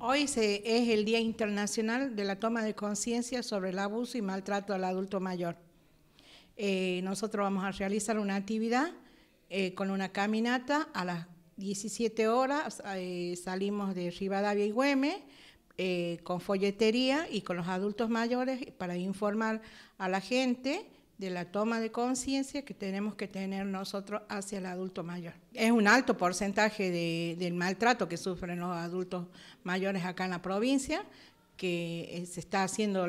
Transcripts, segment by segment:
Hoy es el Día Internacional de la Toma de Conciencia sobre el Abuso y Maltrato al Adulto Mayor. Eh, nosotros vamos a realizar una actividad eh, con una caminata a las 17 horas. Eh, salimos de Rivadavia y Güemes con folletería y con los adultos mayores para informar a la gente de la toma de conciencia que tenemos que tener nosotros hacia el adulto mayor. Es un alto porcentaje de, del maltrato que sufren los adultos mayores acá en la provincia, que eh, se está haciendo,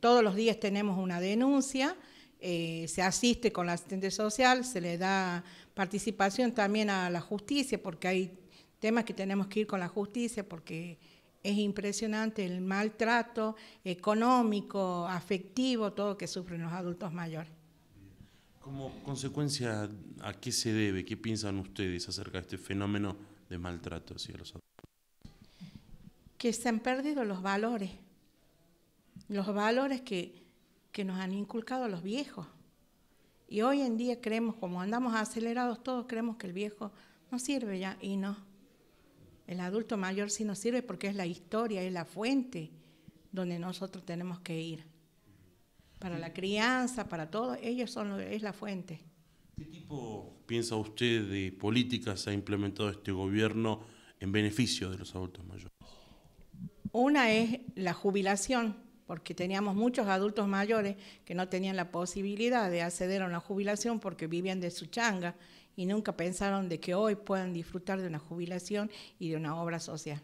todos los días tenemos una denuncia, eh, se asiste con la asistente social, se le da participación también a la justicia, porque hay temas que tenemos que ir con la justicia, porque es impresionante el maltrato económico, afectivo, todo que sufren los adultos mayores. Como consecuencia, ¿a qué se debe? ¿Qué piensan ustedes acerca de este fenómeno de maltrato hacia los adultos? Que se han perdido los valores, los valores que, que nos han inculcado los viejos. Y hoy en día creemos, como andamos acelerados todos, creemos que el viejo no sirve ya y no. El adulto mayor sí nos sirve porque es la historia, es la fuente donde nosotros tenemos que ir. Para la crianza, para todo, ellos son es la fuente. ¿Qué tipo piensa usted de políticas ha implementado este gobierno en beneficio de los adultos mayores? Una es la jubilación, porque teníamos muchos adultos mayores que no tenían la posibilidad de acceder a una jubilación porque vivían de su changa y nunca pensaron de que hoy puedan disfrutar de una jubilación y de una obra social.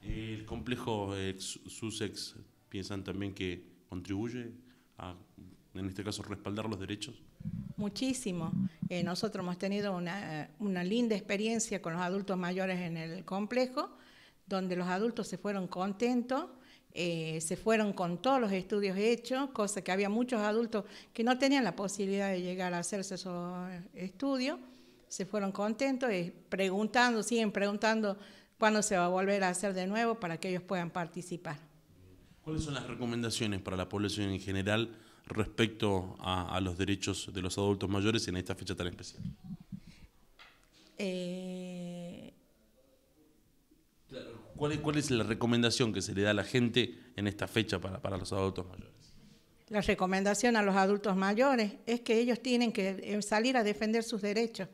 ¿El complejo Sussex piensan también que contribuye a, en este caso, respaldar los derechos? Muchísimo. Eh, nosotros hemos tenido una linda experiencia con los adultos mayores en el complejo, donde los adultos se fueron contentos eh, se fueron con todos los estudios hechos, cosa que había muchos adultos que no tenían la posibilidad de llegar a hacerse esos eh, estudios, se fueron contentos, y eh, preguntando, siguen preguntando cuándo se va a volver a hacer de nuevo para que ellos puedan participar. ¿Cuáles son las recomendaciones para la población en general respecto a, los derechos de los adultos mayores en esta fecha tan especial? ¿Cuál es, la recomendación que se le da a la gente en esta fecha para los adultos mayores? La recomendación a los adultos mayores es que ellos tienen que eh, salir a defender sus derechos